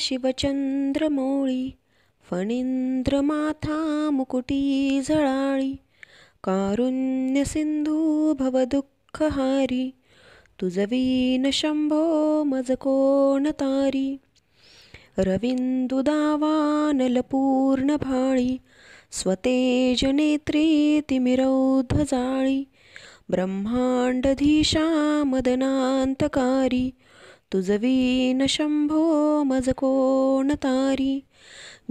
शिवचंद्र मोळी फणींद्र माथा मुकुटी झळाळी कारुण्य सिंधू भवदुःखहारी तुजवीनशंभो शंभो मज कोण तारी रविंदुदावानलपूर्ण भाळी स्वतेज नेत्री जाळी ब्रह्मांडधीशा मदनांतकारी तुझवीन शंभो मज कोण तारी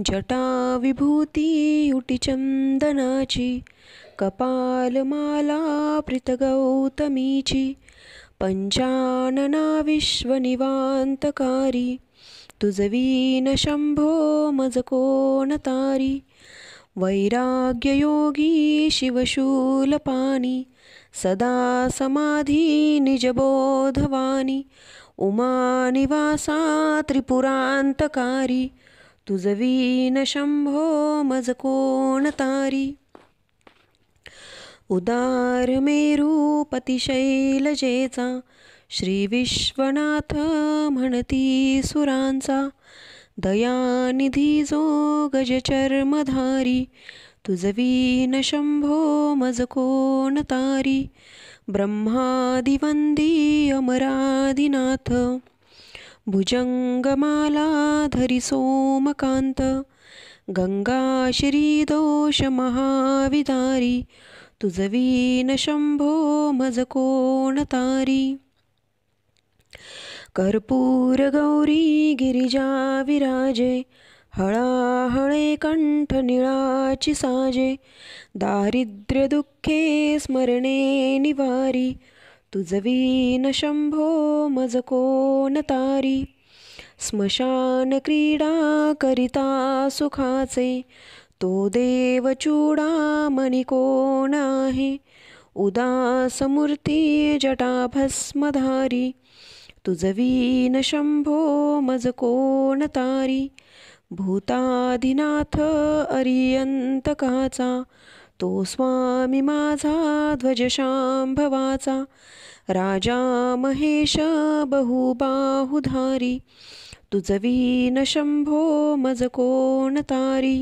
जटा विभूती उटी चंदनाची कपालमाला प्रितगौतमीची पंचानना विश्वनिवांतकारी तुझवीन शंभो मज कोण तारी वैराग्ययोगी शिवशूलपानी सदा समाधी निजबोधवानी उमानिवासा निवासा त्रिपुरांतकारी तुझवीन शंभो मज कोण तारी उदार मेरू जेचा, श्री विश्वनाथ म्हणती सुरांचा दयानिधी जो गजचर्मधारी तुझवीन शंभो मज कोण तारी ब्रह्मादिवंदी अमरादिनाथ भुजंगमालाधरी सोमकांत महाविदारि तुजवीन शंभो मज कर्पूरगौरी गिरिजा विराजे हळाहळे कंठ निळाची साजे दारिद्र्य दुःखे स्मरणे निवारी तुझवीन शंभो मज कोण तारी स्मशान क्रीडा करिता सुखाचे तो देवचूडा मनी कोण आहे जटा जटाभस्मधारी तुझवीन शंभो मज कोण तारी भूताधिनाथ अरियंतकाचा तो स्वामी माझा ध्वजशांभवाचा राजा महेश बहुबाहुधारी तुझवीन शंभो मज कोण तारी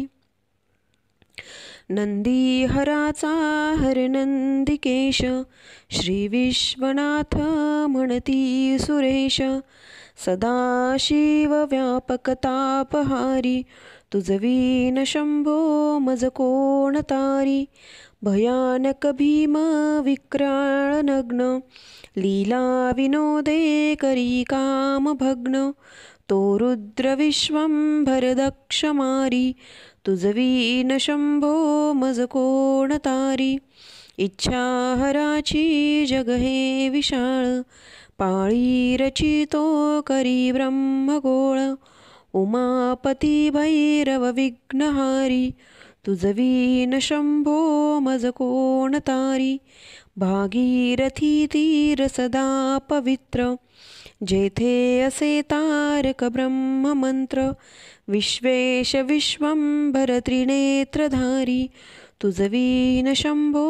नंदी हराचा श्री श्रीविश्वनाथ म्हणती सुरेश तापहारी तुझवीन शंभो मज कोण तारी भयानक भीम विक्राळ नग्न लीला विनोदे करी काम भग्न तो मारी तुझवीन शंभो मज कोण तारी इच्छाहराची जग हे विशाळ पाळी रचितो करी ब्रह्मगोळ उमापती भैरव विघ्नहारी तुझवीन शंभो मज कोण तारी भागीरथी तीर सदा पवित्र जेथे असे तारक मंत्र विश्वेश विश्वंभर त्रिनेत्रधारी तुझवीन शंभो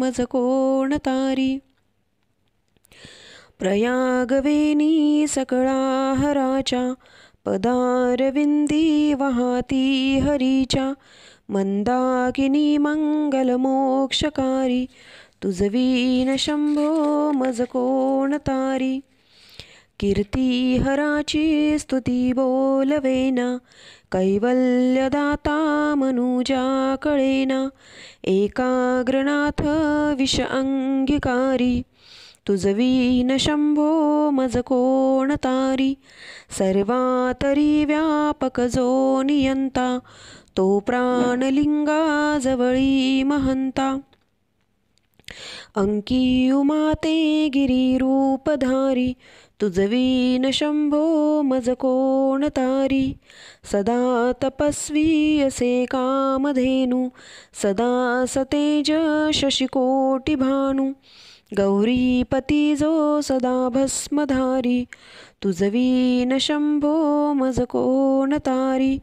मज कोण तारी प्रयागवेणी सकळा पदारविंदी वाहती हरीच्या मंदाकिनी मंगलमोक्षकारी तुझवीन शंभो मज कोण तारी कीर्ती हराची स्तुती बोलवेना कैवल्यदाता मनुजा कळेना एकाग्रनाथ विष अंगिकारी तुझवीन शंभो मज कोण तारी सर्वा तरी व्यापक जो नियंता तो प्राणलिंगा जवळी महंता अंकियुमाते गिरी गिरिरूपधारी तुझवीन शंभो मज कोण तारी सदा तपस्वी असे कामधेनु सदा सतेज शशिकोटिभानु गौरीपती जो सदा भस्मधारी तुझवीन शंभो मज कोण तारी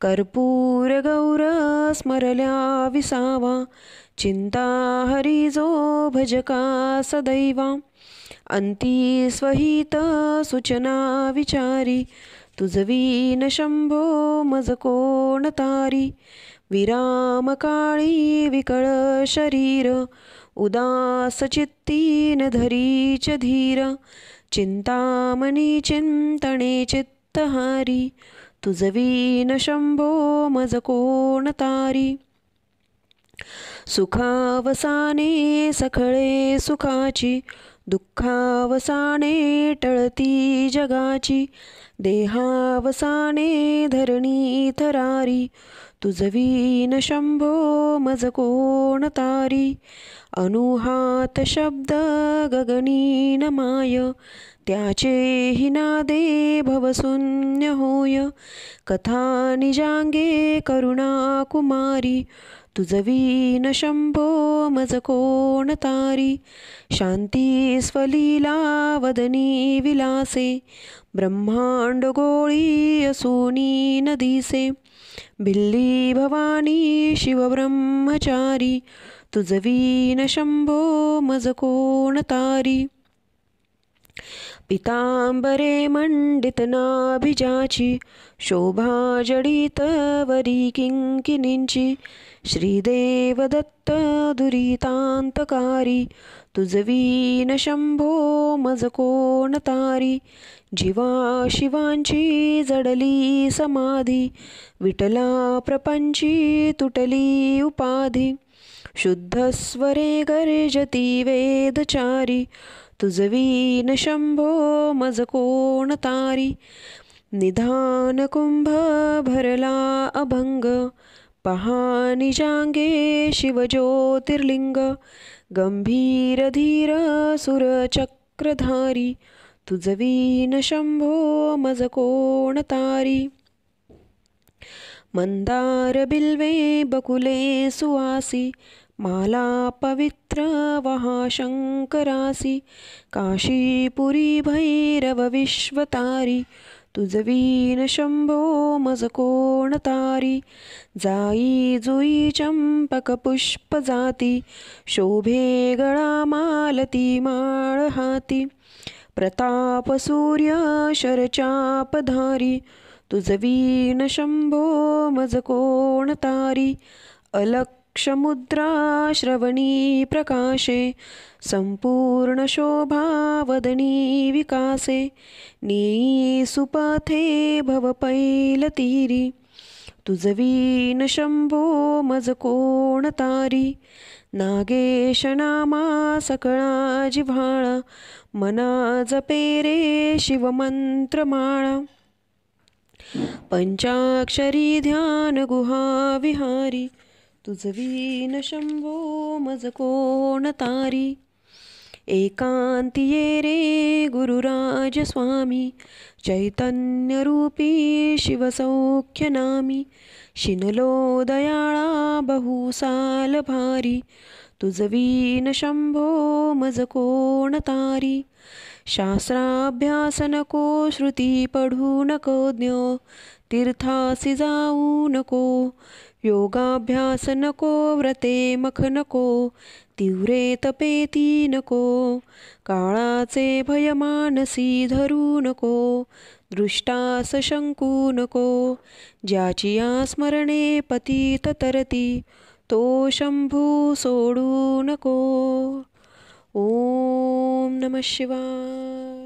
कर्पूर गौर स्मरल्या विसावा चिंता हरी जो भजका सदैवा अंती स्वहित सूचना विचारी तुझवीन शंभो मज कोण तारी काळी विकळ शरीर उदासचित्तीन धरीच धीर चिंतामणी चिंतणे चित्तहारी तुझवीन शंभो मज कोण तारी सुखावसाने सखळे सुखाची दुःखावसाने टळती जगाची देहावसाने धरणी थरारी वीन शंभो मज कोण तारी अनुहात शब्द गगनीन माय त्याचे हि नादे भवशून्य होय कथा निजांगे करुणा कुमारी तुझवीन शंभो मज कोण तारी शांती स्वलीला वदनी विलासे ब्रह्मांड गोळी न नदीसे बिल्ली भवानी शिवब्रह्मचारी तुझवीन शंभो मज कोण तारी पिताम्बरे मण्डितनाभिजाचि शोभाजडितवरी किङ्किनिञ्चि निञ्चि श्रीदेवदत्त दुरितान्तकारि तुजवीन शम्भो मजकोणतारि जिवा शिवाञ्ची जडली समाधि विटला प्रपञ्ची तुटली उपाधि शुद्धस्वरे गर्जति वेदचारी वीन शंभो मज कोण तारी निधान कुंभ भरला अभंग पहानी जांगे शिवज्योतिर्लिंग गंभीर धीर सुरचक्रधारी तुझवीन शंभो मज कोण तारी मंदार बिल्वे बकुले सुवासी माला पवित्र वहा शंकरासी काशीपुरी भैरव विश्वतारी तुझवीन शंभो मज कोण तारी जाई जुई चंपक पुष्प जाती शोभे गळा मालती माळ हाती प्रताप सूर्य शरचापधारी तुझवीन शंभो मज कोण तारी अलक क्षमुद्राश्रवणी प्रकाशे संपूर्ण वदनी विकासे नी सुपाथे भवपैलतीरी तुजवीन शम्भो मज तारी नागेश नामा सकळा जिव्हाळा मना जपे पंचाक्षरी ध्यान गुहा विहारी तुझवीन शंभो मज कोण तारी एकांतिये रे गुरुराज स्वामी चैतन्यरूपी शिवसौख्यनामी शिनलो दयाळा बहुसाल भारी शंभो मज कोण तारी शास्त्राभ्यास नको श्रुती पढू नको ज्ञ तीर्थासी जाऊ नको योगाभ्यास नको व्रते मख नको तीव्रे तपेती नको काळाचे भयमानसी धरू नको दृष्टास शंकू नको ज्याची स्मरणे पतित तरती तो शंभू सोडू नको ओम नम शिवाय